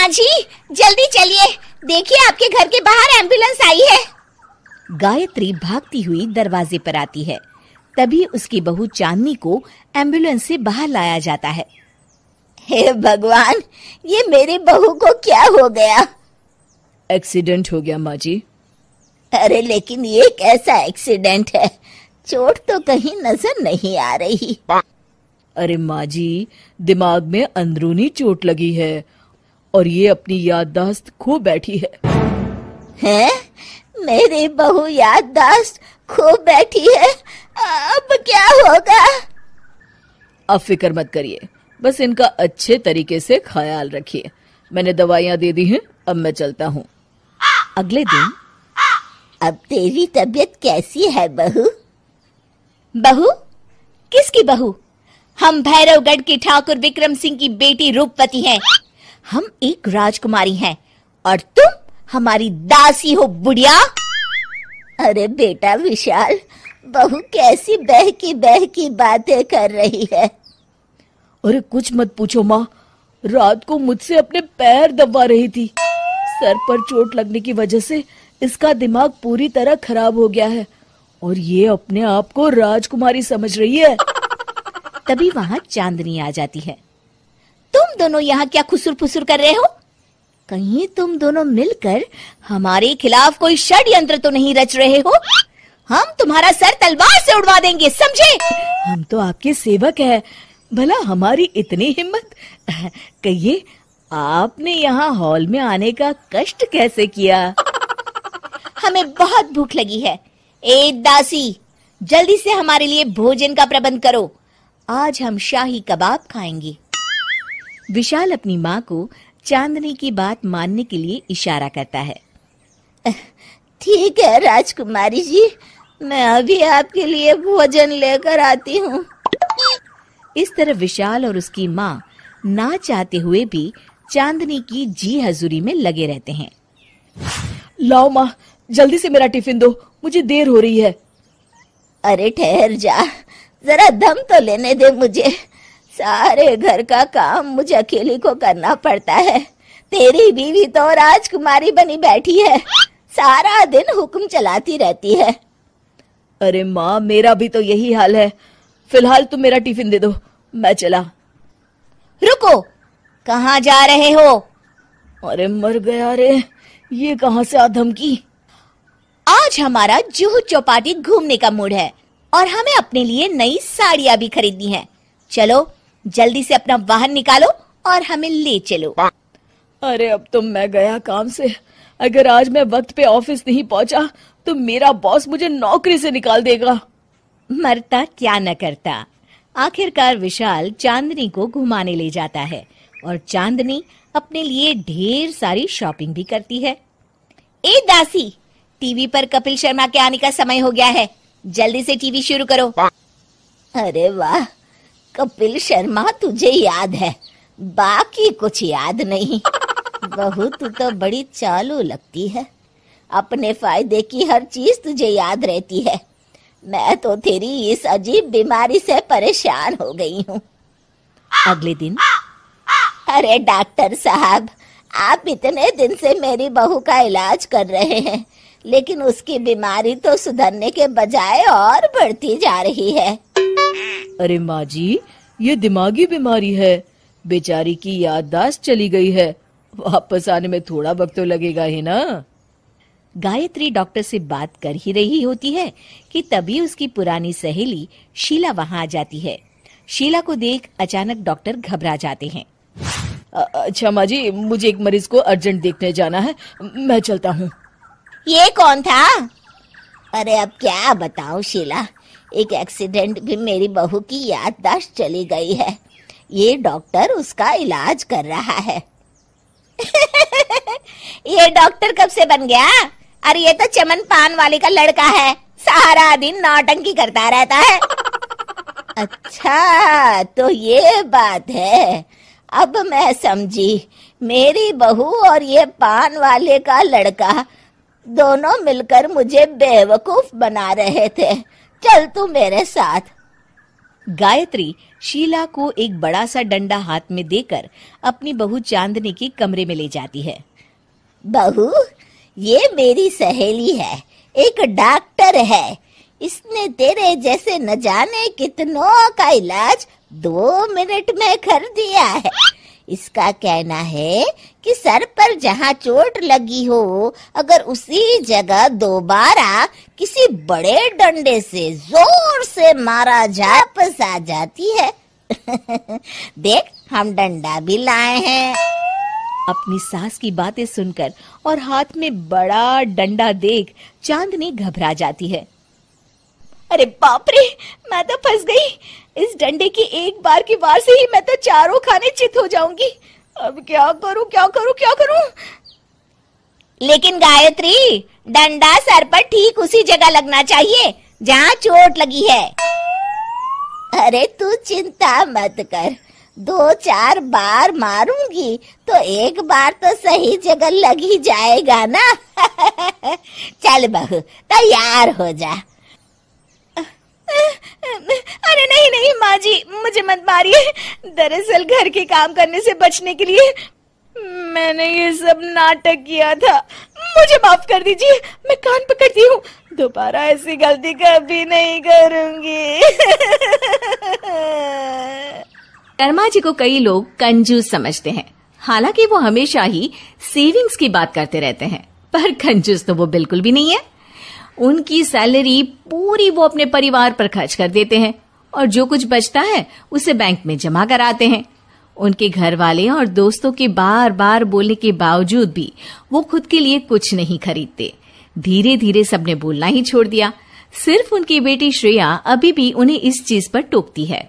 माँ जी जल्दी चलिए देखिए आपके घर के बाहर एम्बुलेंस आई है गायत्री भागती हुई दरवाजे पर आती है तभी उसकी बहू चांदनी को एम्बुलेंस से बाहर लाया जाता है हे भगवान ये मेरे बहू को क्या हो गया एक्सीडेंट हो गया माँ जी अरे लेकिन ये कैसा एक्सीडेंट है चोट तो कहीं नजर नहीं आ रही अरे माँ जी दिमाग में अंदरूनी चोट लगी है और ये अपनी याददाश्त खो बैठी है हैं? मेरी बहू याददाश्त खो बैठी है अब क्या होगा अब फिक्र मत करिए बस इनका अच्छे तरीके से ख्याल रखिए मैंने दवाइयाँ दे दी हैं अब मैं चलता हूँ अगले दिन अब तेरी तबीयत कैसी है बहू बहू किसकी बहू हम भैरवगढ़ के ठाकुर विक्रम सिंह की बेटी रूपवती हैं हम एक राजकुमारी हैं और तुम हमारी दासी हो बुढ़िया अरे बेटा विशाल बहू कैसी बह की बह की बातें कर रही है अरे कुछ मत पूछो माँ रात को मुझसे अपने पैर दबा रही थी सर पर चोट लगने की वजह से इसका दिमाग पूरी तरह खराब हो गया है और ये अपने आप को राजकुमारी समझ रही है तभी वहाँ चांदनी आ जाती है तुम दोनों यहाँ क्या खुसुर फुसुर कर रहे हो कहीं तुम दोनों मिलकर हमारे खिलाफ कोई षड्यंत्र तो नहीं रच रहे हो हम तुम्हारा सर तलवार से उड़वा देंगे समझे हम तो आपके सेवक है भला हमारी इतनी हिम्मत कहिए आपने यहाँ हॉल में आने का कष्ट कैसे किया हमें बहुत भूख लगी है ए दासी जल्दी से हमारे लिए भोजन का प्रबंध करो आज हम शाही कबाब खाएंगे विशाल अपनी माँ को चांदनी की बात मानने के लिए इशारा करता है ठीक है राजकुमारी जी मैं अभी आपके लिए भोजन लेकर आती हूँ इस तरह विशाल और उसकी माँ ना चाहते हुए भी चांदनी की जी हजूरी में लगे रहते हैं लाओ माँ जल्दी से मेरा टिफिन दो मुझे देर हो रही है अरे ठहर जा जरा दम तो लेने दे मुझे सारे घर का काम मुझे अकेली को करना पड़ता है तेरी बीवी तो राजकुमारी बनी बैठी है सारा दिन हुक्म चलाती रहती है अरे माँ मेरा भी तो यही हाल है फिलहाल तुम मेरा टिफिन दे दो मैं चला रुको कहाँ जा रहे हो अरे मर गया रे ये कहाँ से आ धमकी आज हमारा जूहू चौपाटी घूमने का मूड है और हमें अपने लिए नई साड़ियाँ भी खरीदनी है चलो जल्दी से अपना वाहन निकालो और हमें ले चलो अरे अब तो मैं गया काम से अगर आज मैं वक्त पे ऑफिस नहीं पहुंचा तो मेरा बॉस मुझे नौकरी से निकाल देगा मरता क्या न करता आखिरकार विशाल चांदनी को घुमाने ले जाता है और चांदनी अपने लिए ढेर सारी शॉपिंग भी करती है ए दासी टीवी पर कपिल शर्मा के आने का समय हो गया है जल्दी से टीवी शुरू करो अरे वाह कपिल शर्मा तुझे याद है बाकी कुछ याद नहीं बहुत तू तो बड़ी चालू लगती है अपने फायदे की हर चीज तुझे याद रहती है मैं तो तेरी इस अजीब बीमारी से परेशान हो गई हूँ अगले दिन अरे डॉक्टर साहब आप इतने दिन से मेरी बहू का इलाज कर रहे हैं लेकिन उसकी बीमारी तो सुधरने के बजाय और बढ़ती जा रही है अरे माँ जी ये दिमागी बीमारी है बेचारी की याददाश्त चली गई है वापस आने में थोड़ा वक्त तो लगेगा ही ना गायत्री डॉक्टर से बात कर ही रही होती है कि तभी उसकी पुरानी सहेली शीला वहां आ जाती है शीला को देख अचानक डॉक्टर घबरा जाते हैं अच्छा माँ जी मुझे एक मरीज को अर्जेंट देखने जाना है मैं चलता हूँ ये कौन था अरे अब क्या बताओ शीला एक एक्सीडेंट भी मेरी बहू की याददाश्त चली गई है ये डॉक्टर उसका इलाज कर रहा है ये डॉक्टर कब से बन गया अरे ये तो चमन पान वाले का लड़का है सारा दिन नौटंकी करता रहता है अच्छा तो ये बात है अब मैं समझी मेरी बहू और ये पान वाले का लड़का दोनों मिलकर मुझे बेवकूफ बना रहे थे चल तू मेरे साथ गायत्री शीला को एक बड़ा सा डंडा हाथ में देकर अपनी बहू चांदनी के कमरे में ले जाती है बहू ये मेरी सहेली है एक डॉक्टर है इसने तेरे जैसे न जाने कितनों का इलाज दो मिनट में कर दिया है इसका कहना है कि सर पर जहाँ चोट लगी हो अगर उसी जगह दोबारा किसी बड़े डंडे से जोर से मारा जाए आ जाती है देख हम डंडा भी लाए हैं अपनी सास की बातें सुनकर और हाथ में बड़ा डंडा देख चांदनी घबरा जाती है अरे बाप रे मैं तो फंस गई इस डंडे की एक बार की बार से ही मैं तो चारों खाने चित हो जाऊंगी अब क्या करूं क्या करूं क्या करूं लेकिन गायत्री डंडा सर पर ठीक उसी जगह लगना चाहिए जहाँ चोट लगी है अरे तू चिंता मत कर दो चार बार मारूंगी तो एक बार तो सही जगह लग ही जाएगा ना चल बहू तैयार हो जा अरे नहीं नहीं माँ जी मुझे मत मारिए दरअसल घर के काम करने से बचने के लिए मैंने ये सब नाटक किया था मुझे माफ कर दीजिए मैं कान पकड़ती हूँ दोबारा ऐसी गलती कभी नहीं करूंगी कर्मा जी को कई लोग कंजूस समझते हैं हालांकि वो हमेशा ही सेविंग्स की बात करते रहते हैं पर कंजूस तो वो बिल्कुल भी नहीं है उनकी सैलरी पूरी वो अपने परिवार पर खर्च कर देते हैं और जो कुछ बचता है उसे बैंक में जमा कराते हैं उनके घर वाले और दोस्तों के बार बार बोलने के बावजूद भी वो खुद के लिए कुछ नहीं खरीदते धीरे धीरे सबने बोलना ही छोड़ दिया सिर्फ उनकी बेटी श्रेया अभी भी उन्हें इस चीज पर टोकती है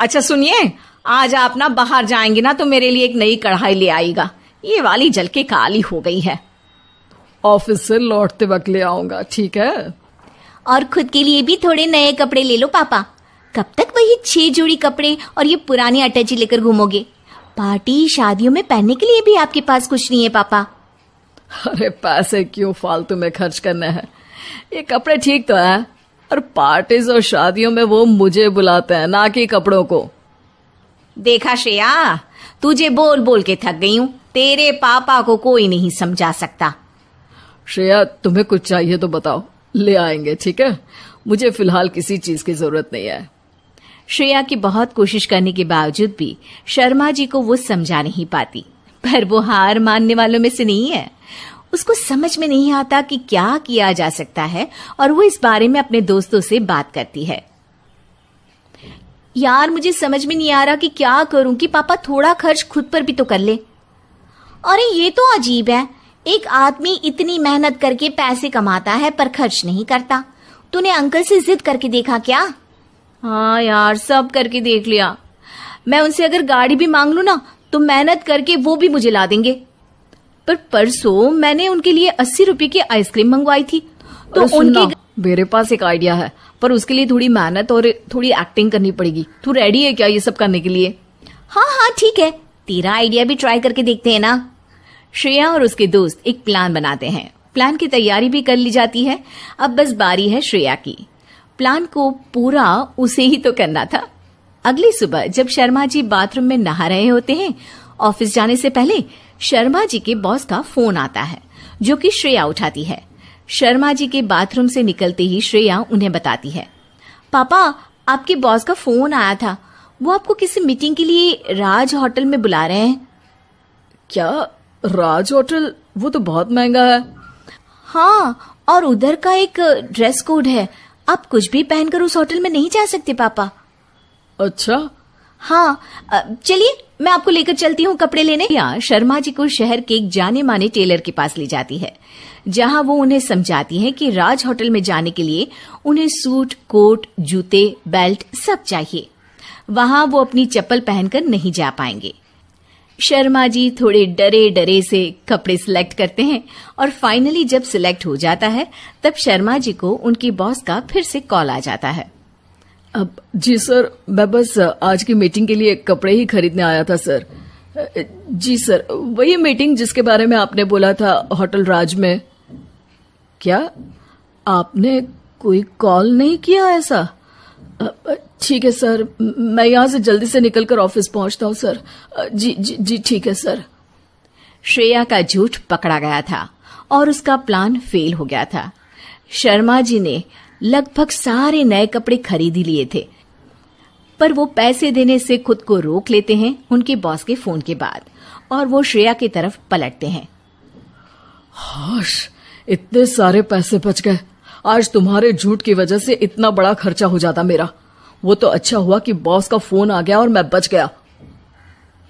अच्छा सुनिए आज आप ना बाहर जाएंगे ना तो मेरे लिए एक नई कढ़ाई ले आएगा ये वाली जल के काली हो गई है ऑफिस से लौटते वक्त ले आऊंगा ठीक है और खुद के लिए भी थोड़े नए कपड़े ले लो पापा कब तक वही छह जोड़ी कपड़े और ये पुराने अटैची लेकर घूमोगे पार्टी शादियों में पहनने के लिए भी आपके पास कुछ नहीं है पापा अरे पैसे क्यों फालतू में खर्च करना है ये कपड़े ठीक तो है और पार्टीज और शादियों में वो मुझे बुलाते हैं ना कि कपड़ों को देखा श्रेया तुझे बोल बोल के थक गई हूँ तेरे पापा को कोई नहीं समझा सकता श्रेया तुम्हें कुछ चाहिए तो बताओ ले आएंगे ठीक है मुझे फिलहाल किसी चीज की जरूरत नहीं है श्रेया की बहुत कोशिश करने के बावजूद भी शर्मा जी को वो समझा नहीं पाती पर वो हार मानने वालों में से नहीं है उसको समझ में नहीं आता कि क्या किया जा सकता है और वो इस बारे में अपने दोस्तों से बात करती है यार मुझे समझ में नहीं आ रहा कि क्या करूं कि पापा थोड़ा खर्च खुद पर भी तो कर ले अरे ये तो अजीब है एक आदमी इतनी मेहनत करके पैसे कमाता है पर खर्च नहीं करता तूने अंकल से जिद करके देखा क्या हाँ यार सब करके देख लिया मैं उनसे अगर गाड़ी भी मांग लू ना तो मेहनत करके वो भी मुझे ला देंगे पर परसों मैंने उनके लिए अस्सी रुपए की आइसक्रीम मंगवाई थी तो उनके मेरे पास एक आइडिया है पर उसके लिए थोड़ी मेहनत और थोड़ी एक्टिंग करनी पड़ेगी तू रेडी है क्या ये सब करने के लिए हाँ हाँ ठीक है तेरा आइडिया भी ट्राई करके देखते हैं ना श्रेया और उसके दोस्त एक प्लान बनाते हैं प्लान की तैयारी भी कर ली जाती है अब बस बारी है श्रेया की प्लान को पूरा उसे ही तो करना था अगली सुबह जब शर्मा जी बाथरूम में नहा रहे होते हैं ऑफिस जाने से पहले शर्मा जी के बॉस का फोन आता है जो कि श्रेया उठाती है शर्मा जी के बाथरूम से निकलते ही श्रेया उन्हें बताती है पापा आपके बॉस का फोन आया था वो आपको किसी मीटिंग के लिए राज होटल में बुला रहे हैं क्या राज होटल वो तो बहुत महंगा है हाँ और उधर का एक ड्रेस कोड है आप कुछ भी पहनकर उस होटल में नहीं जा सकते पापा अच्छा हाँ चलिए मैं आपको लेकर चलती हूँ कपड़े लेने या शर्मा जी को शहर के एक जाने माने टेलर के पास ले जाती है जहाँ वो उन्हें समझाती है कि राज होटल में जाने के लिए उन्हें सूट कोट जूते बेल्ट सब चाहिए वहाँ वो अपनी चप्पल पहनकर नहीं जा पाएंगे शर्मा जी थोड़े डरे डरे से कपड़े सिलेक्ट करते हैं और फाइनली जब सिलेक्ट हो जाता है तब शर्मा जी को उनकी बॉस का फिर से कॉल आ जाता है अब जी सर मैं बस आज की मीटिंग के लिए कपड़े ही खरीदने आया था सर जी सर वही मीटिंग जिसके बारे में आपने बोला था होटल राज में क्या आपने कोई कॉल नहीं किया ऐसा ठीक है सर मैं यहां से जल्दी से निकलकर ऑफिस पहुंचता हूँ सर जी जी जी ठीक है सर श्रेया का झूठ पकड़ा गया था और उसका प्लान फेल हो गया था शर्मा जी ने लगभग सारे नए कपड़े खरीद ही लिए थे पर वो पैसे देने से खुद को रोक लेते हैं उनके बॉस के फोन के बाद और वो श्रेया की तरफ पलटते हैं हाश इतने सारे पैसे बच गए आज तुम्हारे झूठ की वजह से इतना बड़ा खर्चा हो जाता मेरा वो तो अच्छा हुआ कि बॉस का फोन आ गया और मैं बच गया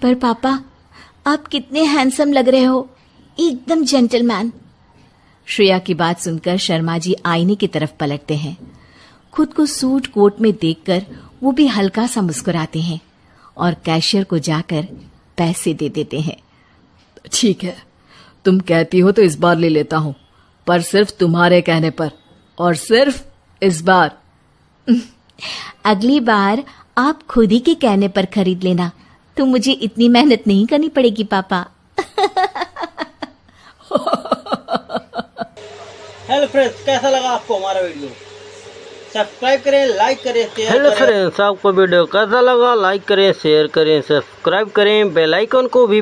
पर पापा आप कितने हैंडसम लग रहे हो एकदम जेंटलमैन श्रेया की बात सुनकर शर्मा जी आईने की तरफ पलटते हैं खुद को सूट कोट में देखकर वो भी हल्का सा मुस्कुराते हैं और कैशियर को जाकर पैसे दे देते हैं ठीक है तुम कहती हो तो इस बार ले लेता हूं पर सिर्फ तुम्हारे कहने पर और सिर्फ इस बार अगली बार आप खुद ही के कहने पर खरीद लेना तो मुझे इतनी मेहनत नहीं करनी पड़ेगी पापा हेलो फ्रेंड्स कैसा लगा आपको हमारा वीडियो सब्सक्राइब करें लाइक करें शेयर हेलो फ्रेंड्स आपको वीडियो कैसा लगा लाइक करें शेयर करें सब्सक्राइब करें बेल आइकन को भी